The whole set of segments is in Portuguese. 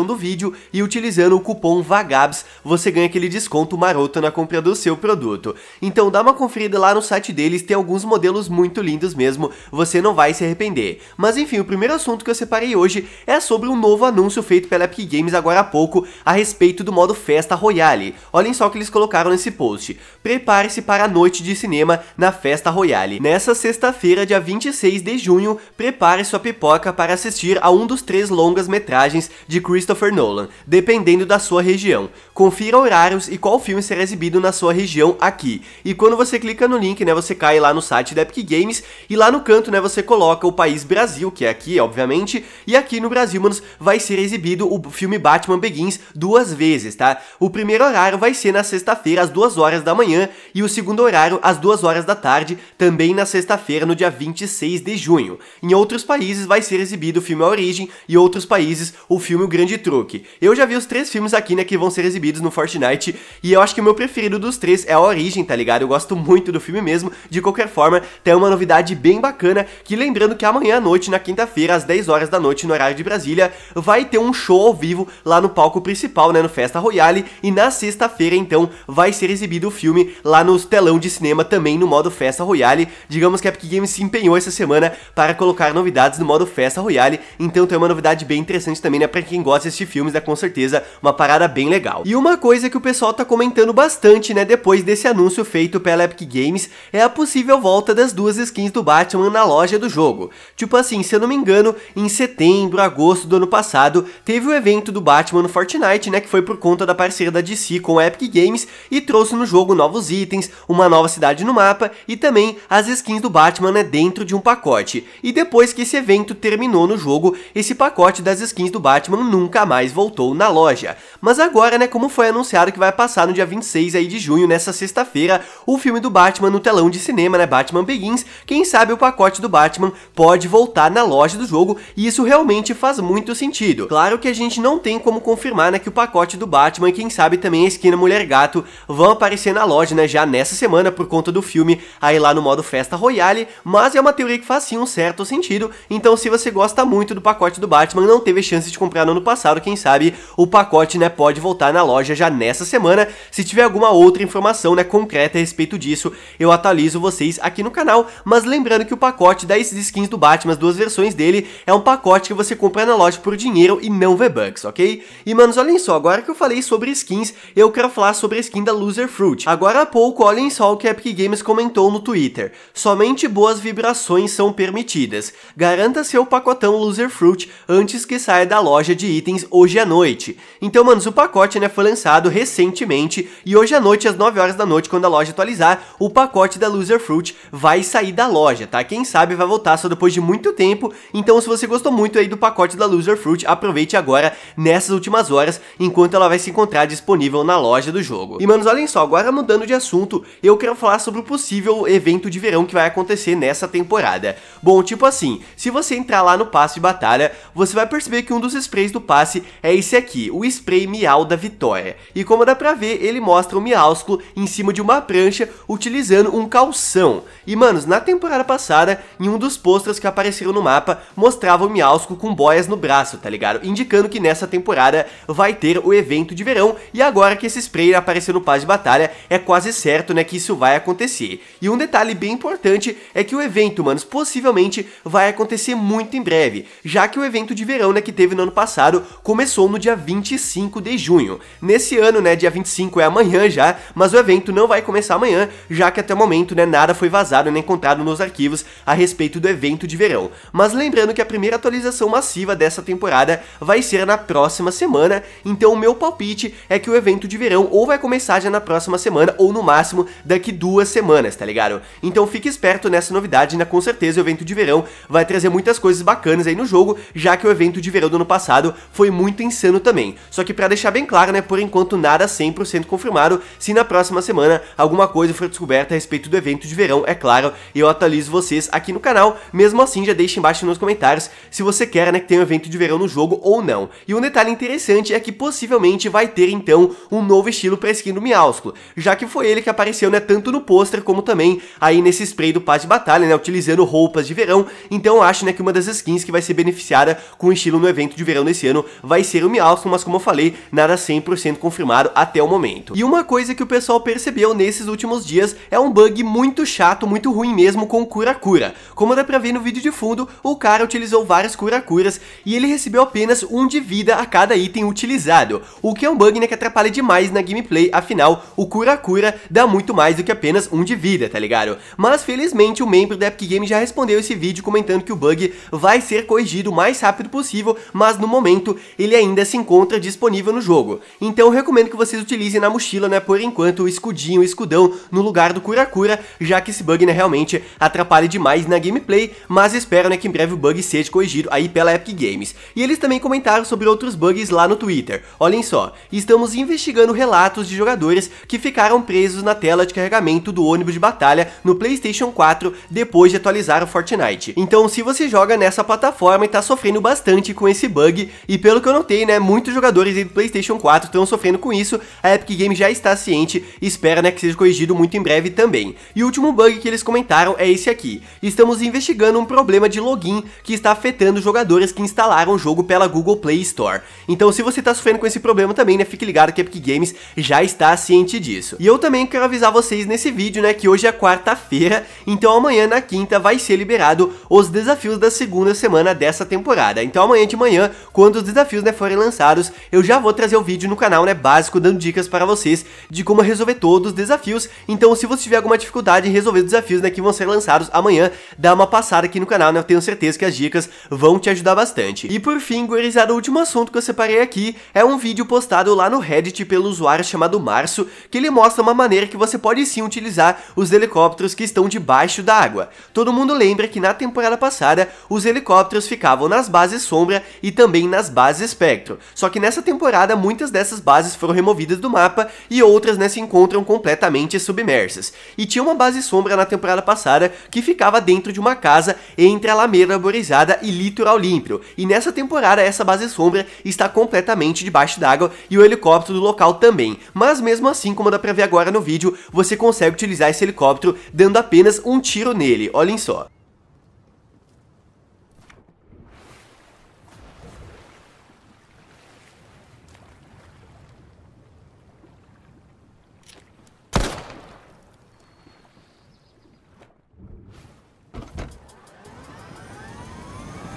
descrição do vídeo e utilizando o cupom VAGABS você ganha aquele desconto maroto na compra do seu produto. Então dá uma conferida lá no site deles, tem alguns modelos muito lindos mesmo, você não vai se arrepender. Mas enfim, o primeiro assunto que eu separei hoje é sobre um novo anúncio feito pela Epic Games agora há pouco a respeito do modo Festa Royale. Olhem só o que eles colocaram nesse post. Prepare-se para a noite de cinema na Festa Royale. Nessa sexta-feira, dia 26 de junho, prepare sua pipoca para assistir a um dos três longas metragens de Christopher Christopher Nolan, dependendo da sua região. Confira horários e qual filme será exibido na sua região aqui. E quando você clica no link, né, você cai lá no site da Epic Games e lá no canto, né, você coloca o país Brasil, que é aqui, obviamente, e aqui no Brasil, manos, vai ser exibido o filme Batman Begins duas vezes, tá? O primeiro horário vai ser na sexta-feira às 2 horas da manhã e o segundo horário às 2 horas da tarde, também na sexta-feira, no dia 26 de junho. Em outros países vai ser exibido o filme A Origem e outros países o filme O Grande truque. Eu já vi os três filmes aqui, né, que vão ser exibidos no Fortnite, e eu acho que o meu preferido dos três é a Origem, tá ligado? Eu gosto muito do filme mesmo, de qualquer forma, tem uma novidade bem bacana, que lembrando que amanhã à noite, na quinta-feira, às 10 horas da noite, no horário de Brasília, vai ter um show ao vivo lá no palco principal, né, no Festa Royale, e na sexta-feira, então, vai ser exibido o filme lá nos telão de cinema também, no modo Festa Royale. Digamos que a Epic Games se empenhou essa semana para colocar novidades no modo Festa Royale, então tem uma novidade bem interessante também, né, pra quem gosta assistir filmes é com certeza uma parada bem legal. E uma coisa que o pessoal tá comentando bastante, né, depois desse anúncio feito pela Epic Games, é a possível volta das duas skins do Batman na loja do jogo. Tipo assim, se eu não me engano, em setembro, agosto do ano passado, teve o evento do Batman no Fortnite, né, que foi por conta da parceria da DC com a Epic Games e trouxe no jogo novos itens, uma nova cidade no mapa e também as skins do Batman né, dentro de um pacote. E depois que esse evento terminou no jogo, esse pacote das skins do Batman nunca nunca mais voltou na loja. Mas agora, né, como foi anunciado que vai passar no dia 26 aí de junho, nessa sexta-feira, o filme do Batman no telão de cinema, né, Batman Begins, quem sabe o pacote do Batman pode voltar na loja do jogo, e isso realmente faz muito sentido. Claro que a gente não tem como confirmar, né, que o pacote do Batman e quem sabe também a esquina Mulher Gato vão aparecer na loja, né, já nessa semana por conta do filme aí lá no modo Festa Royale, mas é uma teoria que faz sim um certo sentido, então se você gosta muito do pacote do Batman, não teve chance de comprar no ano passado, quem sabe o pacote, né, pode voltar na loja já nessa semana. Se tiver alguma outra informação né, concreta a respeito disso, eu atualizo vocês aqui no canal. Mas lembrando que o pacote das skins do Batman, as duas versões dele, é um pacote que você compra na loja por dinheiro e não V-Bucks, ok? E manos, olhem só, agora que eu falei sobre skins, eu quero falar sobre a skin da Loser Fruit. Agora há pouco, olhem só o que a Epic Games comentou no Twitter. Somente boas vibrações são permitidas. Garanta seu pacotão Loser Fruit antes que saia da loja de itens hoje à noite. Então, mano, o pacote né, foi lançado recentemente e hoje à noite, às 9 horas da noite, quando a loja atualizar, o pacote da Loser Fruit vai sair da loja, tá? Quem sabe vai voltar só depois de muito tempo, então se você gostou muito aí do pacote da Loser Fruit, aproveite agora nessas últimas horas, enquanto ela vai se encontrar disponível na loja do jogo. E manos, olhem só, agora mudando de assunto, eu quero falar sobre o possível evento de verão que vai acontecer nessa temporada. Bom, tipo assim, se você entrar lá no passe de batalha, você vai perceber que um dos sprays do passe é esse aqui, o spray Miau da Vitória. E como dá pra ver, ele mostra o Miausculo em cima de uma prancha utilizando um calção. E manos, na temporada passada, em um dos posters que apareceram no mapa, mostrava o Miausculo com boias no braço, tá ligado? Indicando que nessa temporada vai ter o evento de verão e agora que esse spray apareceu no Paz de Batalha, é quase certo, né, que isso vai acontecer. E um detalhe bem importante é que o evento, manos, possivelmente vai acontecer muito em breve, já que o evento de verão, né, que teve no ano passado, começou no dia 25 25 de junho. Nesse ano, né, dia 25 é amanhã já, mas o evento não vai começar amanhã, já que até o momento, né, nada foi vazado nem encontrado nos arquivos a respeito do evento de verão. Mas lembrando que a primeira atualização massiva dessa temporada vai ser na próxima semana, então o meu palpite é que o evento de verão ou vai começar já na próxima semana ou no máximo daqui duas semanas, tá ligado? Então fique esperto nessa novidade, né? Com certeza o evento de verão vai trazer muitas coisas bacanas aí no jogo, já que o evento de verão do ano passado foi muito insano também. Só que para deixar bem claro, né, por enquanto nada 100% confirmado, se na próxima semana alguma coisa for descoberta a respeito do evento de verão, é claro, eu atualizo vocês aqui no canal, mesmo assim já deixe embaixo nos comentários se você quer, né, que tenha um evento de verão no jogo ou não. E um detalhe interessante é que possivelmente vai ter então um novo estilo para skin do Miausculo, já que foi ele que apareceu, né, tanto no pôster como também aí nesse spray do paz de batalha, né, utilizando roupas de verão, então eu acho, né, que uma das skins que vai ser beneficiada com o estilo no evento de verão desse ano vai ser o Miausculo, mas como eu falei, nada 100% confirmado até o momento. E uma coisa que o pessoal percebeu nesses últimos dias é um bug muito chato, muito ruim mesmo com cura-cura. Como dá pra ver no vídeo de fundo, o cara utilizou várias cura-curas e ele recebeu apenas um de vida a cada item utilizado, o que é um bug né, que atrapalha demais na gameplay, afinal, o cura-cura dá muito mais do que apenas um de vida, tá ligado? Mas felizmente o membro da Epic Games já respondeu esse vídeo comentando que o bug vai ser corrigido o mais rápido possível, mas no momento ele ainda se encontra disponível disponível no jogo. Então eu recomendo que vocês utilizem na mochila, né, por enquanto, o escudinho, o escudão no lugar do cura-cura, já que esse bug, né, realmente atrapalha demais na gameplay, mas espero, né, que em breve o bug seja corrigido aí pela Epic Games. E eles também comentaram sobre outros bugs lá no Twitter. Olhem só, estamos investigando relatos de jogadores que ficaram presos na tela de carregamento do ônibus de batalha no PlayStation 4 depois de atualizar o Fortnite. Então, se você joga nessa plataforma e tá sofrendo bastante com esse bug, e pelo que eu notei, né, muitos jogadores PlayStation 4 estão sofrendo com isso, a Epic Games já está ciente e espera né, que seja corrigido muito em breve também. E o último bug que eles comentaram é esse aqui. Estamos investigando um problema de login que está afetando jogadores que instalaram o jogo pela Google Play Store. Então se você está sofrendo com esse problema também, né, fique ligado que a Epic Games já está ciente disso. E eu também quero avisar vocês nesse vídeo, né, que hoje é quarta-feira, então amanhã na quinta vai ser liberado os desafios da segunda semana dessa temporada. Então amanhã de manhã, quando os desafios né, forem lançados, eu já vou trazer o um vídeo no canal, né, básico, dando dicas para vocês de como resolver todos os desafios. Então, se você tiver alguma dificuldade em resolver os desafios, né, que vão ser lançados amanhã, dá uma passada aqui no canal, né, eu tenho certeza que as dicas vão te ajudar bastante. E por fim, gurizada, o último assunto que eu separei aqui é um vídeo postado lá no Reddit pelo usuário chamado Março, que ele mostra uma maneira que você pode sim utilizar os helicópteros que estão debaixo da água. Todo mundo lembra que na temporada passada, os helicópteros ficavam nas bases sombra e também nas bases espectro. Só que nessa temporada temporada, muitas dessas bases foram removidas do mapa e outras né, se encontram completamente submersas. E tinha uma base sombra na temporada passada que ficava dentro de uma casa entre a Alameda Arborizada e Litoral Límpio. E nessa temporada, essa base sombra está completamente debaixo d'água e o helicóptero do local também. Mas mesmo assim, como dá pra ver agora no vídeo, você consegue utilizar esse helicóptero dando apenas um tiro nele, olhem só.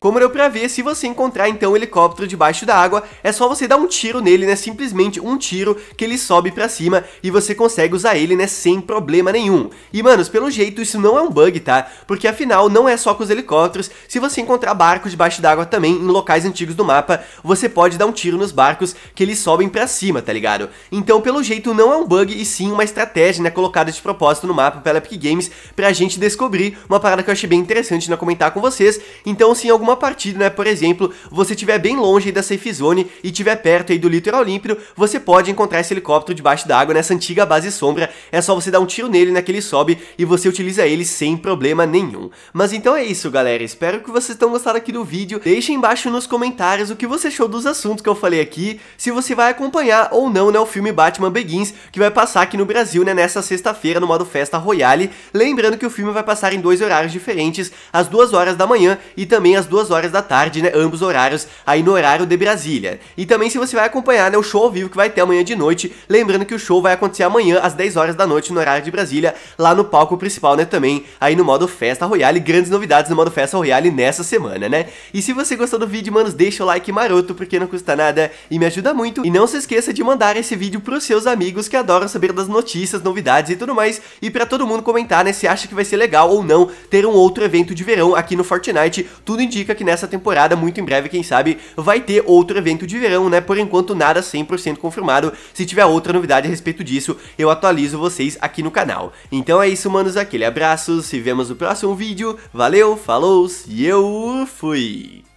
Como deu pra ver, se você encontrar então o um helicóptero debaixo da água, é só você dar um tiro nele, né? Simplesmente um tiro que ele sobe pra cima e você consegue usar ele, né? Sem problema nenhum. E, manos, pelo jeito isso não é um bug, tá? Porque afinal não é só com os helicópteros, se você encontrar barcos debaixo d'água também em locais antigos do mapa, você pode dar um tiro nos barcos que eles sobem pra cima, tá ligado? Então, pelo jeito não é um bug e sim uma estratégia, né? Colocada de propósito no mapa pela Epic Games pra gente descobrir uma parada que eu achei bem interessante na né, comentar com vocês. Então, sim, alguma uma partida, né, por exemplo, você estiver bem longe da safe zone e estiver perto aí do litoral límpido, você pode encontrar esse helicóptero debaixo d'água nessa antiga base sombra. É só você dar um tiro nele, né, sobe e você utiliza ele sem problema nenhum. Mas então é isso, galera. Espero que vocês tenham gostado aqui do vídeo. Deixe embaixo nos comentários o que você achou dos assuntos que eu falei aqui, se você vai acompanhar ou não, né, o filme Batman Begins, que vai passar aqui no Brasil, né, nessa sexta-feira no modo Festa Royale. Lembrando que o filme vai passar em dois horários diferentes, às duas horas da manhã e também às duas duas horas da tarde, né? Ambos horários aí no horário de Brasília. E também se você vai acompanhar, né, o show ao vivo que vai ter amanhã de noite, lembrando que o show vai acontecer amanhã às 10 horas da noite no horário de Brasília, lá no palco principal, né, também aí no modo Festa Royale, grandes novidades no modo Festa Royale nessa semana, né? E se você gostou do vídeo, manos, deixa o like maroto, porque não custa nada e me ajuda muito. E não se esqueça de mandar esse vídeo pros seus amigos que adoram saber das notícias, novidades e tudo mais, e para todo mundo comentar, né, se acha que vai ser legal ou não ter um outro evento de verão aqui no Fortnite, tudo indica significa que nessa temporada, muito em breve, quem sabe, vai ter outro evento de verão, né? Por enquanto, nada 100% confirmado. Se tiver outra novidade a respeito disso, eu atualizo vocês aqui no canal. Então é isso, manos. Aquele abraço, se vemos no próximo vídeo. Valeu, falou e eu fui!